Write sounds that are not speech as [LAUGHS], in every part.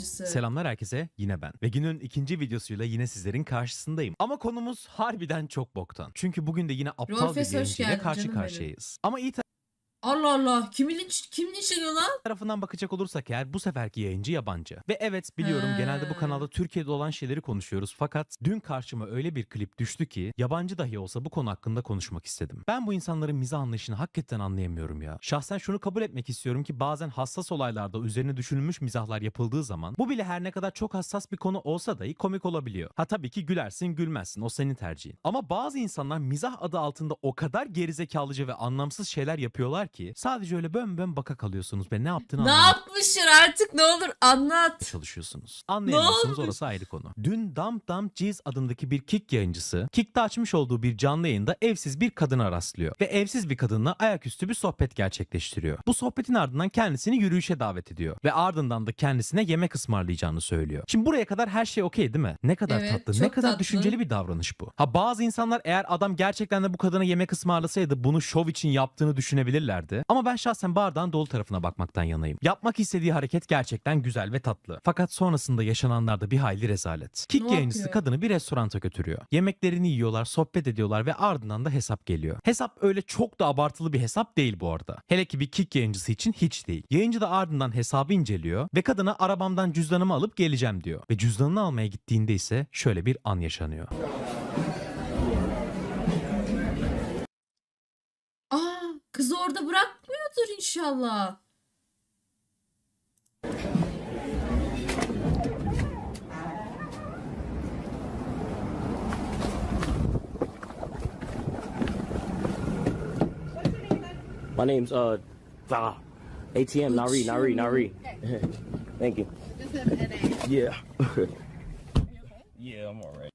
yayıncısı. Selamlar herkese yine ben ve günün ikinci videosuyla yine sizlerin karşısındayım. Ama konumuz harbiden çok boktan. Çünkü bugün de yine aptal Rolfes bir yayıncıyla karşı karşıyayız. Benim. Ama iyi Allah Allah. Kimin linç, kim linçleniyor lan? tarafından bakacak olursak eğer bu seferki yayıncı yabancı. Ve evet biliyorum He. genelde bu kanalda Türkiye'de olan şeyleri konuşuyoruz fakat dün karşıma öyle bir klip düştü ki yabancı dahi olsa bu konu hakkında konuşmak istedim. Ben bu insanların mizah anlayışını hakikaten anlayamıyorum ya. Şahsen şunu kabul etmek istiyorum ki bazen hassas olaylarda üzerine düşünülmüş mizahlar yapıldığı zaman bu bile her ne kadar çok hassas bir konu olsa dahi komik olabiliyor. Ha tabii ki gülersin gülmezsin o senin tercihin. Ama bazı insanlar mizah adı altında o kadar gerizekalıca ve anlamsız şeyler yapıyorlar ki sadece öyle bön bön baka kalıyorsunuz ve ne yaptığını Ne anlamak artık ne olur anlat. E, çalışıyorsunuz. Anlayamıyorsunuz orası ayrı konu. Dün dam dam Ciz adındaki bir kick yayıncısı kickte açmış olduğu bir canlı yayında evsiz bir kadına rastlıyor ve evsiz bir kadınla ayaküstü bir sohbet gerçekleştiriyor. Bu sohbetin ardından kendisini yürüyüşe davet ediyor ve ardından da kendisine yemek ısmarlayacağını söylüyor. Şimdi buraya kadar her şey okey değil mi? Ne kadar Evet, tatlı, ne kadar tatlı. düşünceli bir davranış bu. Ha bazı insanlar eğer adam gerçekten de bu kadına yemek ısmarlasaydı bunu şov için yaptığını düşünebilirler derdi. Ama ben şahsen bardağın dolu tarafına bakmaktan yanayım. Yapmak istediği hareket gerçekten güzel ve tatlı. Fakat sonrasında yaşananlarda bir hayli rezalet. Kick yayıncısı kadını bir restoranta götürüyor. Yemeklerini yiyorlar, sohbet ediyorlar ve ardından da hesap geliyor. Hesap öyle çok da abartılı bir hesap değil bu arada. Hele ki bir kick yayıncısı için hiç değil. Yayıncı da ardından hesabı inceliyor ve kadına arabamdan cüzdanımı alıp geleceğim diyor. Ve cüzdanını almaya gittiğinde ise şöyle bir an yaşanıyor. Kız orada bırakmıyordur inşallah. My name's uh, Ah, ATM Nari Nari Nari. [LAUGHS] Thank you. Yeah. [LAUGHS] yeah, I'm alright.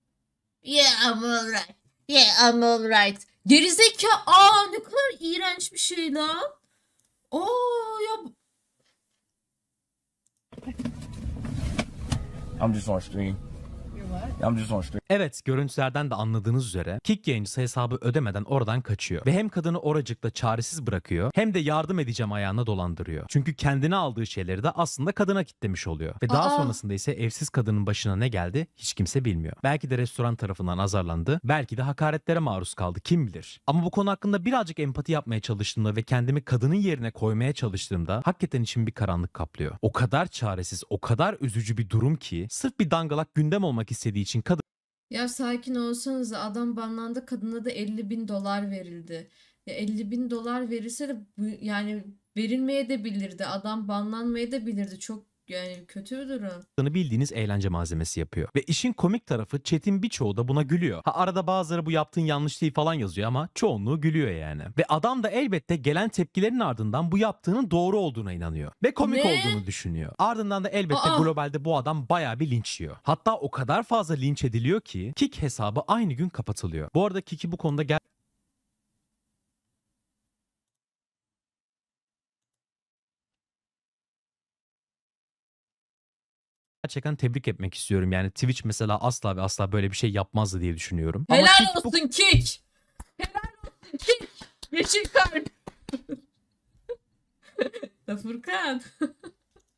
Yeah, I'm alright. Yeah, I'm alright. Gerizeka. Aa ne kadar iğrenç bir şey lan. Aa ya. I'm just on stream. You're what? I'm just on stream. Evet görüntülerden de anladığınız üzere kick yayıncısı hesabı ödemeden oradan kaçıyor. Ve hem kadını oracıkta çaresiz bırakıyor hem de yardım edeceğim ayağına dolandırıyor. Çünkü kendine aldığı şeyleri de aslında kadına kitlemiş oluyor. Ve daha Aa. sonrasında ise evsiz kadının başına ne geldi hiç kimse bilmiyor. Belki de restoran tarafından azarlandı. Belki de hakaretlere maruz kaldı kim bilir. Ama bu konu hakkında birazcık empati yapmaya çalıştığımda ve kendimi kadının yerine koymaya çalıştığımda hakikaten için bir karanlık kaplıyor. O kadar çaresiz, o kadar üzücü bir durum ki sırf bir dangalak gündem olmak istediği için kadın ya sakin olsanız adam banlandı kadına da 50 bin dolar verildi. Ya 50 bin dolar verirse de yani verilmeye de bilirdi. Adam banlanmaya da bilirdi. Çok yani kötü bir durum. insanı bildiğiniz eğlence malzemesi yapıyor. Ve işin komik tarafı Chat'in birçoğu da buna gülüyor. Ha arada bazıları bu yaptığın yanlış değil falan yazıyor ama çoğunluğu gülüyor yani. Ve adam da elbette gelen tepkilerin ardından bu yaptığının doğru olduğuna inanıyor. Ve komik Ne? olduğunu düşünüyor. Ardından da elbette Aa! globalde bu adam baya bir linç yiyor. Hatta o kadar fazla linç ediliyor ki Kik hesabı aynı gün kapatılıyor. Bu arada Kiki bu konuda gerçekten tebrik etmek istiyorum. Yani Twitch mesela asla ve asla böyle bir şey yapmazdı diye düşünüyorum. Helal Ama olsun bu... Kick. Helal olsun Kick. Yeşil kart. [LAUGHS] Furkan. [LAUGHS]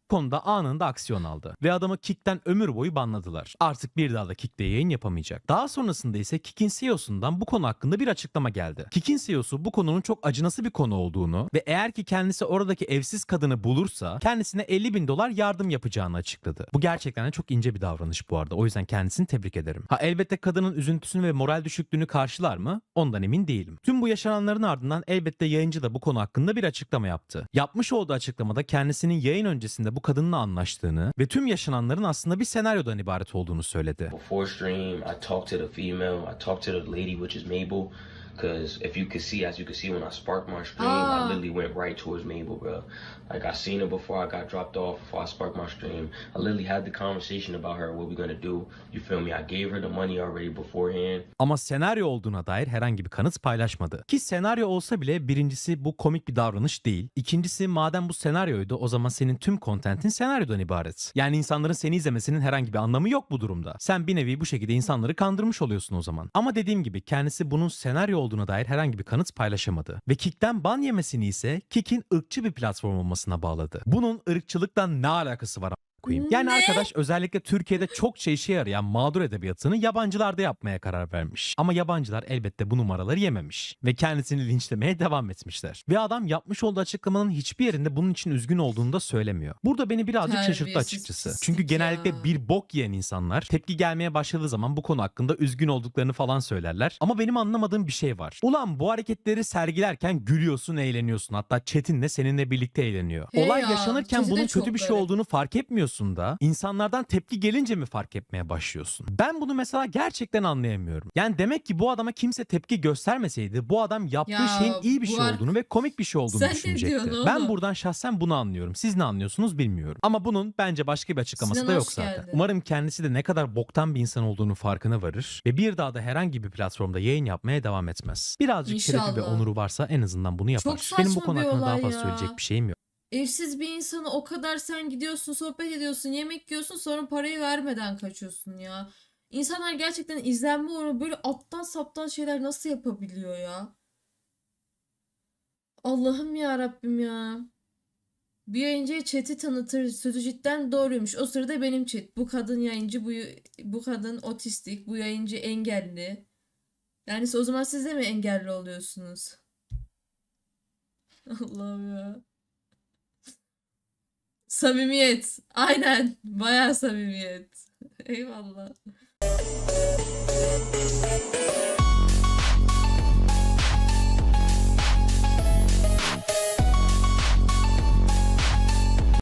konuda anında aksiyon aldı ve adamı kikten ömür boyu banladılar. Artık bir daha da kikte yayın yapamayacak. Daha sonrasında ise kik'in CEO'sundan bu konu hakkında bir açıklama geldi. Kik'in CEO'su bu konunun çok acınası bir konu olduğunu ve eğer ki kendisi oradaki evsiz kadını bulursa kendisine 50 bin dolar yardım yapacağını açıkladı. Bu gerçekten de çok ince bir davranış bu arada. O yüzden kendisini tebrik ederim. Ha elbette kadının üzüntüsünü ve moral düşüklüğünü karşılar mı? Ondan emin değilim. Tüm bu yaşananların ardından elbette yayıncı da bu konu hakkında bir açıklama yaptı. Yapmış olduğu açıklamada kendisinin yayın öncesinde bu kadınla anlaştığını ve tüm yaşananların aslında bir senaryodan ibaret olduğunu söyledi. Before stream, I talked to the female, I talked to the lady which is Mabel. Cause if you could see, as you could see when I sparked my stream, ah. I literally went right towards Mabel, bro. Like I seen her before I got dropped off, before I sparked my stream. I literally had the conversation about her, what we gonna do. You feel me? I gave her the money already beforehand. Ama senaryo olduğuna dair herhangi bir kanıt paylaşmadı. Ki senaryo olsa bile birincisi bu komik bir davranış değil. İkincisi madem bu senaryoydu o zaman senin tüm kontentin senaryodan ibaret. Yani insanların seni izlemesinin herhangi bir anlamı yok bu durumda. Sen bir nevi bu şekilde insanları kandırmış oluyorsun o zaman. Ama dediğim gibi kendisi bunun senaryo olduğuna dair herhangi bir kanıt paylaşamadı. Ve Kik'ten ban yemesini ise Kik'in ırkçı bir platform olmasına bağladı. Bunun ırkçılıkla ne alakası var koyayım. Hmm, yani Ne? arkadaş özellikle Türkiye'de çok çokça şey işe yarayan mağdur edebiyatını yabancılarda yapmaya karar vermiş. Ama yabancılar elbette bu numaraları yememiş ve kendisini linçlemeye devam etmişler. Ve adam yapmış olduğu açıklamanın hiçbir yerinde bunun için üzgün olduğunu da söylemiyor. Burada beni birazcık şaşırttı açıkçası. Çünkü genellikle ya. bir bok yiyen insanlar tepki gelmeye başladığı zaman bu konu hakkında üzgün olduklarını falan söylerler. Ama benim anlamadığım bir şey var. Ulan bu hareketleri sergilerken gülüyorsun, eğleniyorsun. Hatta Çetin de seninle birlikte eğleniyor. Hey Olay ya, yaşanırken bunun kötü bir şey olduğunu fark etmiyorsun konusunda insanlardan tepki gelince mi fark etmeye başlıyorsun? Ben bunu mesela gerçekten anlayamıyorum. Yani demek ki bu adama kimse tepki göstermeseydi bu adam yaptığı ya, şeyin iyi bir şey ar- olduğunu ve komik bir şey olduğunu Sen düşünecekti. Ben buradan şahsen bunu anlıyorum. Siz ne anlıyorsunuz bilmiyorum. Ama bunun bence başka bir açıklaması Sinan da yok zaten. Geldi. Umarım kendisi de ne kadar boktan bir insan olduğunu farkına varır ve bir daha da herhangi bir platformda yayın yapmaya devam etmez. Birazcık İnşallah. şerefi ve onuru varsa en azından bunu yapar. Benim bu konu hakkında daha fazla ya. söyleyecek bir şeyim yok. Evsiz bir insanı o kadar sen gidiyorsun, sohbet ediyorsun, yemek yiyorsun sonra parayı vermeden kaçıyorsun ya. İnsanlar gerçekten izlenme uğruna böyle aptal saptal şeyler nasıl yapabiliyor ya? Allah'ım ya Rabbim ya. Bir yayıncıya chat'i tanıtır sözü cidden doğruymuş. O sırada benim chat. Bu kadın yayıncı, bu, bu kadın otistik, bu yayıncı engelli. Yani o zaman siz de mi engelli oluyorsunuz? [LAUGHS] Allah'ım ya. Samimiyet. Aynen. Bayağı samimiyet. Eyvallah.